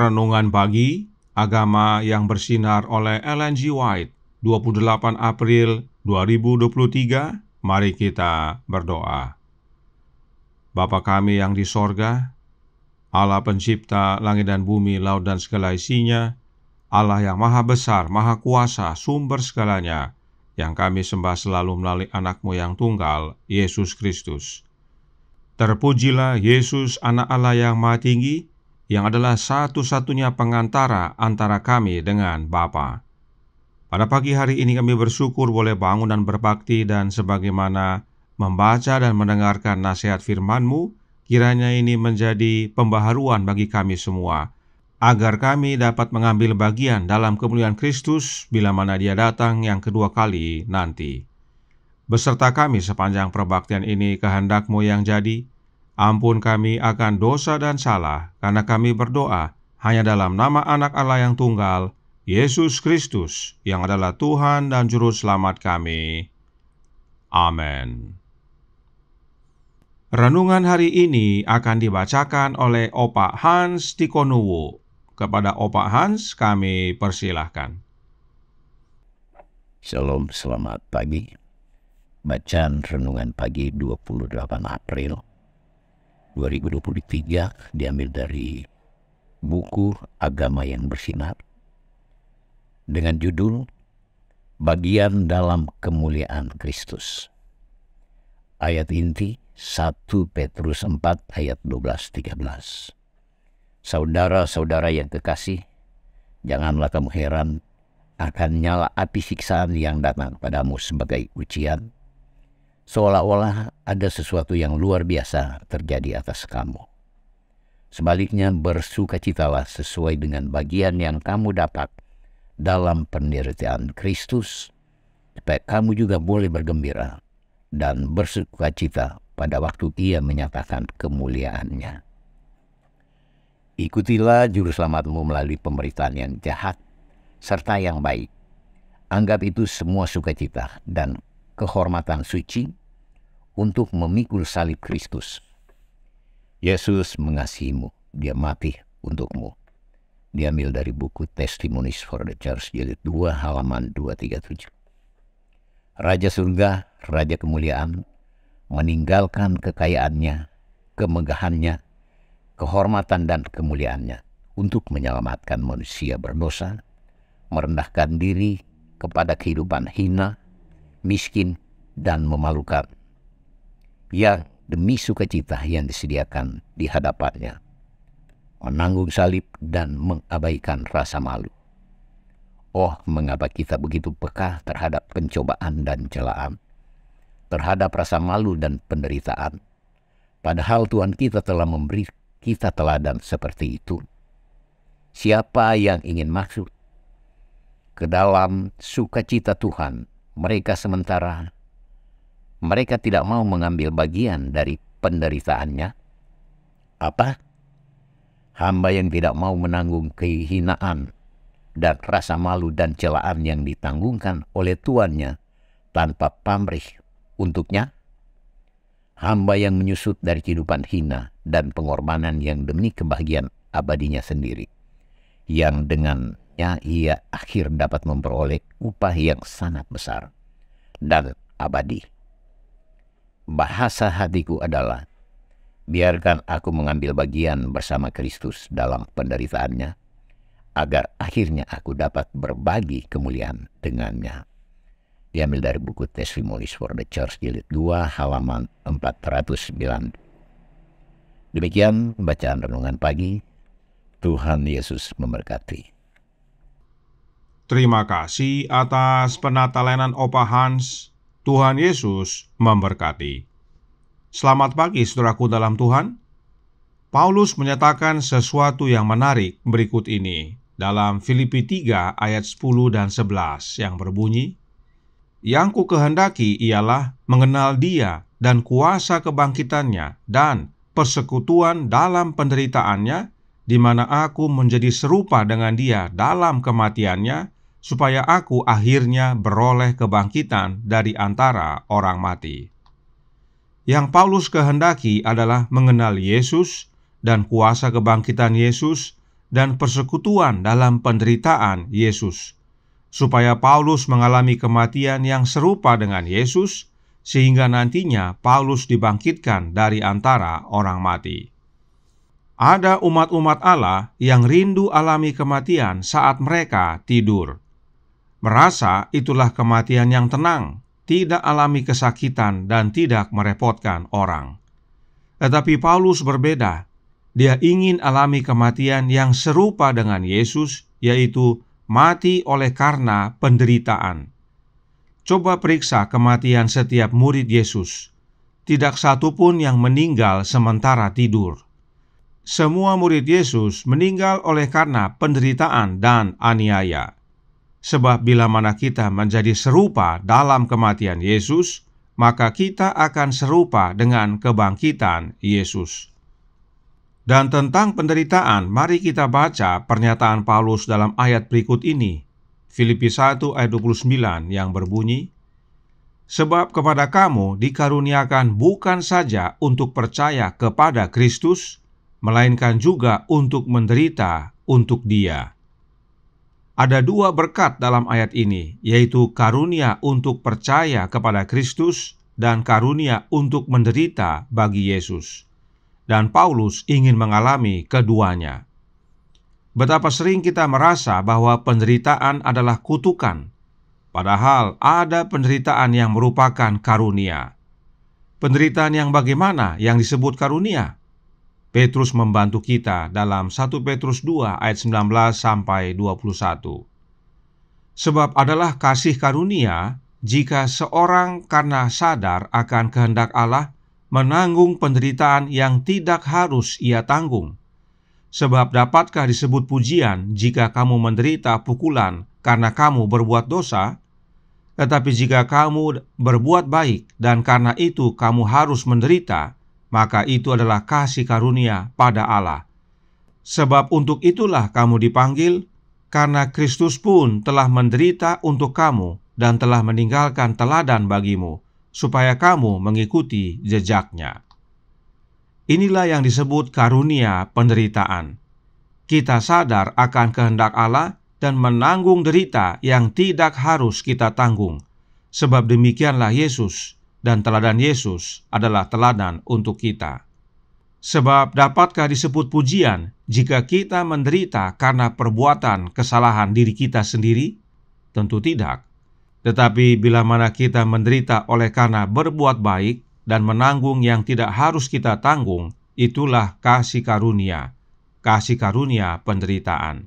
Renungan Pagi Agama yang bersinar oleh Ellen G. White 28 April 2023 Mari kita berdoa Bapa kami yang di sorga Allah pencipta langit dan bumi, laut dan segala isinya Allah yang maha besar, maha kuasa, sumber segalanya yang kami sembah selalu melalui anakmu yang tunggal, Yesus Kristus. Terpujilah Yesus anak Allah yang maha tinggi, yang adalah satu-satunya pengantara antara kami dengan Bapa. Pada pagi hari ini kami bersyukur boleh bangun dan berbakti dan sebagaimana membaca dan mendengarkan nasihat firman-Mu, kiranya ini menjadi pembaharuan bagi kami semua, agar kami dapat mengambil bagian dalam kemuliaan Kristus bila mana dia datang yang kedua kali nanti. Beserta kami sepanjang perbaktian ini kehendak-Mu yang jadi, Ampun kami akan dosa dan salah, karena kami berdoa hanya dalam nama anak Allah yang tunggal, Yesus Kristus, yang adalah Tuhan dan Juru Selamat kami. Amin. Renungan hari ini akan dibacakan oleh Opa Hans Tikonowo Kepada Opa Hans kami persilahkan. Shalom, selamat pagi. Bacaan Renungan Pagi 28 April 2023 diambil dari buku Agama yang Bersinar dengan judul Bagian dalam Kemuliaan Kristus. Ayat inti 1 Petrus 4 ayat 12-13. Saudara-saudara yang kekasih, janganlah kamu heran akan nyala api siksaan yang datang padamu sebagai ujian seolah-olah ada sesuatu yang luar biasa terjadi atas kamu. Sebaliknya bersukacitalah sesuai dengan bagian yang kamu dapat dalam penderitaan Kristus, supaya kamu juga boleh bergembira dan bersukacita pada waktu ia menyatakan kemuliaannya. Ikutilah juru selamatmu melalui pemberitaan yang jahat serta yang baik. Anggap itu semua sukacita dan kehormatan suci untuk memikul salib Kristus. Yesus mengasihimu, dia mati untukmu. Diambil dari buku Testimonies for the Church jilid 2 halaman 237. Raja surga, raja kemuliaan, meninggalkan kekayaannya, kemegahannya, kehormatan dan kemuliaannya untuk menyelamatkan manusia berdosa, merendahkan diri kepada kehidupan hina, miskin, dan memalukan yang demi sukacita yang disediakan di hadapannya, menanggung salib dan mengabaikan rasa malu. Oh, mengapa kita begitu peka terhadap pencobaan dan celaan, terhadap rasa malu dan penderitaan, padahal Tuhan kita telah memberi kita teladan seperti itu. Siapa yang ingin masuk ke dalam sukacita Tuhan, mereka sementara mereka tidak mau mengambil bagian dari penderitaannya? Apa? Hamba yang tidak mau menanggung kehinaan dan rasa malu dan celaan yang ditanggungkan oleh tuannya tanpa pamrih untuknya? Hamba yang menyusut dari kehidupan hina dan pengorbanan yang demi kebahagiaan abadinya sendiri. Yang dengannya ia akhir dapat memperoleh upah yang sangat besar dan abadi bahasa hatiku adalah, biarkan aku mengambil bagian bersama Kristus dalam penderitaannya, agar akhirnya aku dapat berbagi kemuliaan dengannya. Diambil dari buku Testimonies for the Church jilid 2 halaman 409. Demikian bacaan renungan pagi. Tuhan Yesus memberkati. Terima kasih atas penata Opa Hans. Tuhan Yesus memberkati. Selamat pagi saudaraku dalam Tuhan. Paulus menyatakan sesuatu yang menarik berikut ini dalam Filipi 3 ayat 10 dan 11 yang berbunyi, Yang ku kehendaki ialah mengenal dia dan kuasa kebangkitannya dan persekutuan dalam penderitaannya, di mana aku menjadi serupa dengan dia dalam kematiannya, supaya aku akhirnya beroleh kebangkitan dari antara orang mati. Yang Paulus kehendaki adalah mengenal Yesus dan kuasa kebangkitan Yesus dan persekutuan dalam penderitaan Yesus, supaya Paulus mengalami kematian yang serupa dengan Yesus, sehingga nantinya Paulus dibangkitkan dari antara orang mati. Ada umat-umat Allah yang rindu alami kematian saat mereka tidur merasa itulah kematian yang tenang, tidak alami kesakitan, dan tidak merepotkan orang. Tetapi Paulus berbeda. Dia ingin alami kematian yang serupa dengan Yesus, yaitu mati oleh karena penderitaan. Coba periksa kematian setiap murid Yesus. Tidak satu pun yang meninggal sementara tidur. Semua murid Yesus meninggal oleh karena penderitaan dan aniaya. Sebab bila mana kita menjadi serupa dalam kematian Yesus, maka kita akan serupa dengan kebangkitan Yesus. Dan tentang penderitaan, mari kita baca pernyataan Paulus dalam ayat berikut ini. Filipi 1 ayat 29 yang berbunyi, Sebab kepada kamu dikaruniakan bukan saja untuk percaya kepada Kristus, melainkan juga untuk menderita untuk dia ada dua berkat dalam ayat ini, yaitu karunia untuk percaya kepada Kristus dan karunia untuk menderita bagi Yesus. Dan Paulus ingin mengalami keduanya. Betapa sering kita merasa bahwa penderitaan adalah kutukan, padahal ada penderitaan yang merupakan karunia. Penderitaan yang bagaimana yang disebut karunia? Petrus membantu kita dalam 1 Petrus 2 ayat 19 sampai 21. Sebab adalah kasih karunia jika seorang karena sadar akan kehendak Allah menanggung penderitaan yang tidak harus ia tanggung. Sebab dapatkah disebut pujian jika kamu menderita pukulan karena kamu berbuat dosa? Tetapi jika kamu berbuat baik dan karena itu kamu harus menderita, maka itu adalah kasih karunia pada Allah. Sebab untuk itulah kamu dipanggil, karena Kristus pun telah menderita untuk kamu dan telah meninggalkan teladan bagimu, supaya kamu mengikuti jejaknya. Inilah yang disebut karunia penderitaan. Kita sadar akan kehendak Allah dan menanggung derita yang tidak harus kita tanggung. Sebab demikianlah Yesus dan teladan Yesus adalah teladan untuk kita. Sebab dapatkah disebut pujian jika kita menderita karena perbuatan kesalahan diri kita sendiri? Tentu tidak. Tetapi bila mana kita menderita oleh karena berbuat baik dan menanggung yang tidak harus kita tanggung, itulah kasih karunia, kasih karunia penderitaan.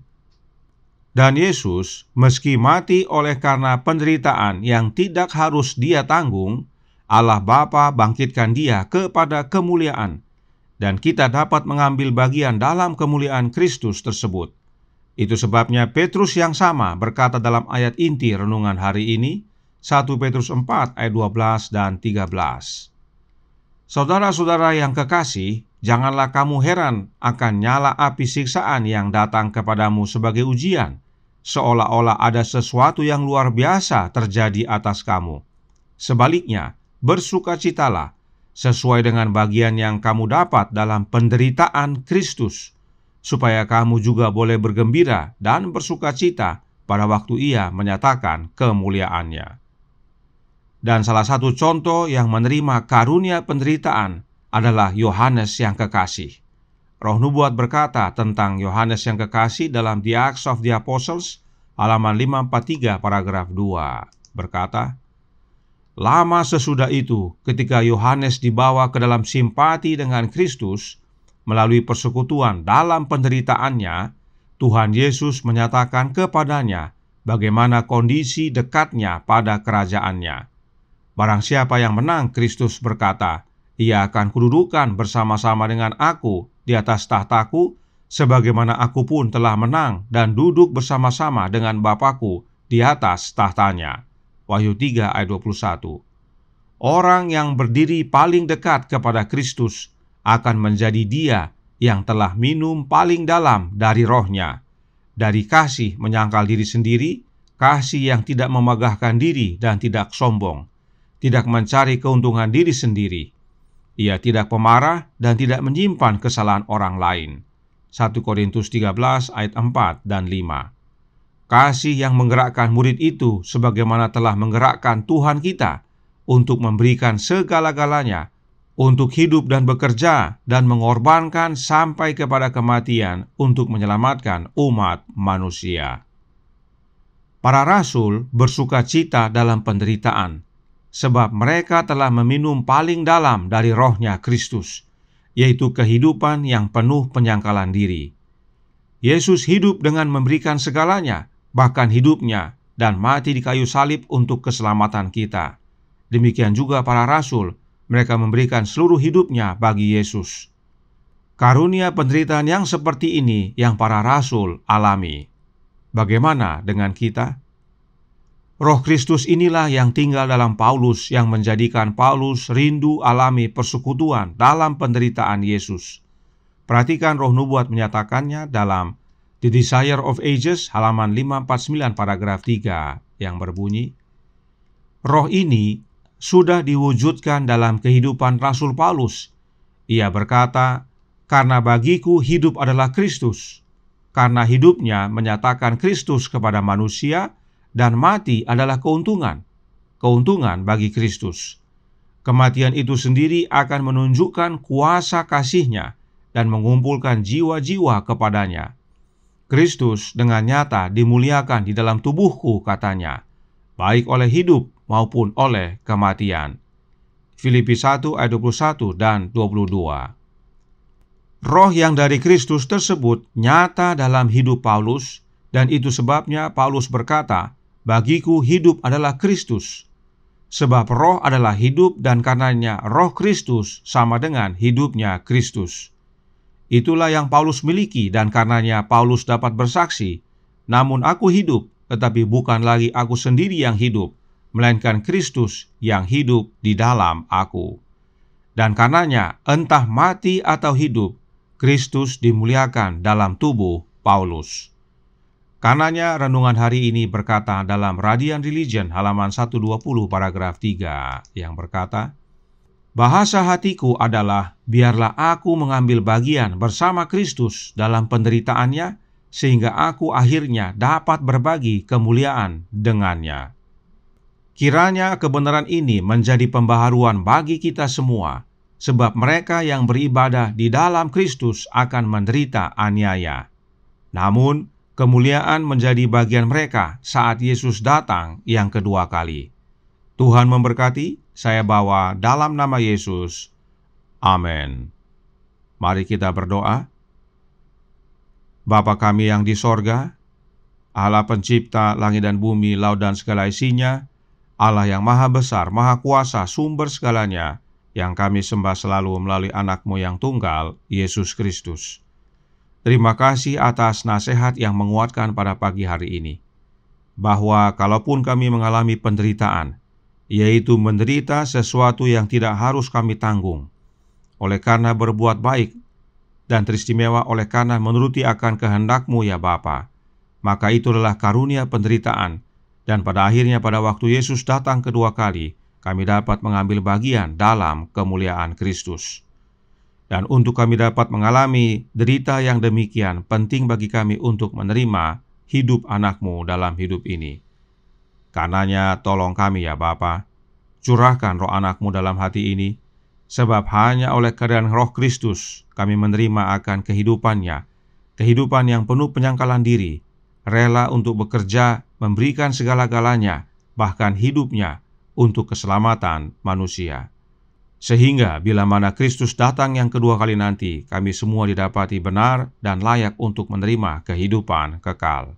Dan Yesus, meski mati oleh karena penderitaan yang tidak harus dia tanggung, Allah Bapa bangkitkan dia kepada kemuliaan, dan kita dapat mengambil bagian dalam kemuliaan Kristus tersebut. Itu sebabnya Petrus yang sama berkata dalam ayat inti renungan hari ini, 1 Petrus 4 ayat 12 dan 13. Saudara-saudara yang kekasih, janganlah kamu heran akan nyala api siksaan yang datang kepadamu sebagai ujian, seolah-olah ada sesuatu yang luar biasa terjadi atas kamu. Sebaliknya, bersukacitalah sesuai dengan bagian yang kamu dapat dalam penderitaan Kristus, supaya kamu juga boleh bergembira dan bersukacita pada waktu Ia menyatakan kemuliaannya. Dan salah satu contoh yang menerima karunia penderitaan adalah Yohanes yang kekasih. Roh Nubuat berkata tentang Yohanes yang kekasih dalam The Acts of the Apostles halaman 543 paragraf 2 berkata, Lama sesudah itu, ketika Yohanes dibawa ke dalam simpati dengan Kristus melalui persekutuan dalam penderitaannya, Tuhan Yesus menyatakan kepadanya bagaimana kondisi dekatnya pada kerajaannya. Barang siapa yang menang, Kristus berkata, ia akan kududukan bersama-sama dengan aku di atas tahtaku, sebagaimana aku pun telah menang dan duduk bersama-sama dengan Bapakku di atas tahtanya. Wahyu 3 ayat 21. Orang yang berdiri paling dekat kepada Kristus akan menjadi dia yang telah minum paling dalam dari rohnya. Dari kasih menyangkal diri sendiri, kasih yang tidak memegahkan diri dan tidak sombong, tidak mencari keuntungan diri sendiri. Ia tidak pemarah dan tidak menyimpan kesalahan orang lain. 1 Korintus 13 ayat 4 dan 5. Kasih yang menggerakkan murid itu sebagaimana telah menggerakkan Tuhan kita untuk memberikan segala-galanya untuk hidup dan bekerja dan mengorbankan sampai kepada kematian untuk menyelamatkan umat manusia. Para rasul bersuka cita dalam penderitaan, sebab mereka telah meminum paling dalam dari rohnya Kristus, yaitu kehidupan yang penuh penyangkalan diri. Yesus hidup dengan memberikan segalanya, bahkan hidupnya, dan mati di kayu salib untuk keselamatan kita. Demikian juga para rasul, mereka memberikan seluruh hidupnya bagi Yesus. Karunia penderitaan yang seperti ini yang para rasul alami. Bagaimana dengan kita? Roh Kristus inilah yang tinggal dalam Paulus yang menjadikan Paulus rindu alami persekutuan dalam penderitaan Yesus. Perhatikan roh nubuat menyatakannya dalam The Desire of Ages halaman 549 paragraf 3 yang berbunyi Roh ini sudah diwujudkan dalam kehidupan Rasul Paulus. Ia berkata, "Karena bagiku hidup adalah Kristus." Karena hidupnya menyatakan Kristus kepada manusia dan mati adalah keuntungan. Keuntungan bagi Kristus. Kematian itu sendiri akan menunjukkan kuasa kasihnya dan mengumpulkan jiwa-jiwa kepadanya Kristus dengan nyata dimuliakan di dalam tubuhku katanya, baik oleh hidup maupun oleh kematian. Filipi 1 ayat 21 dan 22. Roh yang dari Kristus tersebut nyata dalam hidup Paulus dan itu sebabnya Paulus berkata, "Bagiku hidup adalah Kristus." Sebab roh adalah hidup dan karenanya roh Kristus sama dengan hidupnya Kristus. Itulah yang Paulus miliki dan karenanya Paulus dapat bersaksi, namun aku hidup, tetapi bukan lagi aku sendiri yang hidup, melainkan Kristus yang hidup di dalam aku. Dan karenanya entah mati atau hidup, Kristus dimuliakan dalam tubuh Paulus. Karenanya renungan hari ini berkata dalam Radian Religion halaman 120 paragraf 3 yang berkata, Bahasa hatiku adalah, biarlah aku mengambil bagian bersama Kristus dalam penderitaannya, sehingga aku akhirnya dapat berbagi kemuliaan dengannya. Kiranya kebenaran ini menjadi pembaharuan bagi kita semua, sebab mereka yang beribadah di dalam Kristus akan menderita aniaya. Namun, kemuliaan menjadi bagian mereka saat Yesus datang yang kedua kali. Tuhan memberkati saya bawa dalam nama Yesus. Amin. Mari kita berdoa. Bapa kami yang di sorga, Allah pencipta langit dan bumi, laut dan segala isinya, Allah yang maha besar, maha kuasa, sumber segalanya, yang kami sembah selalu melalui anakmu yang tunggal, Yesus Kristus. Terima kasih atas nasihat yang menguatkan pada pagi hari ini. Bahwa kalaupun kami mengalami penderitaan, yaitu menderita sesuatu yang tidak harus kami tanggung, oleh karena berbuat baik, dan teristimewa oleh karena menuruti akan kehendakmu ya Bapa. Maka itu adalah karunia penderitaan, dan pada akhirnya pada waktu Yesus datang kedua kali, kami dapat mengambil bagian dalam kemuliaan Kristus. Dan untuk kami dapat mengalami derita yang demikian, penting bagi kami untuk menerima hidup anakmu dalam hidup ini. Karenanya tolong kami ya Bapa, curahkan roh anakmu dalam hati ini, sebab hanya oleh keadaan roh Kristus kami menerima akan kehidupannya, kehidupan yang penuh penyangkalan diri, rela untuk bekerja, memberikan segala-galanya, bahkan hidupnya, untuk keselamatan manusia. Sehingga bila mana Kristus datang yang kedua kali nanti, kami semua didapati benar dan layak untuk menerima kehidupan kekal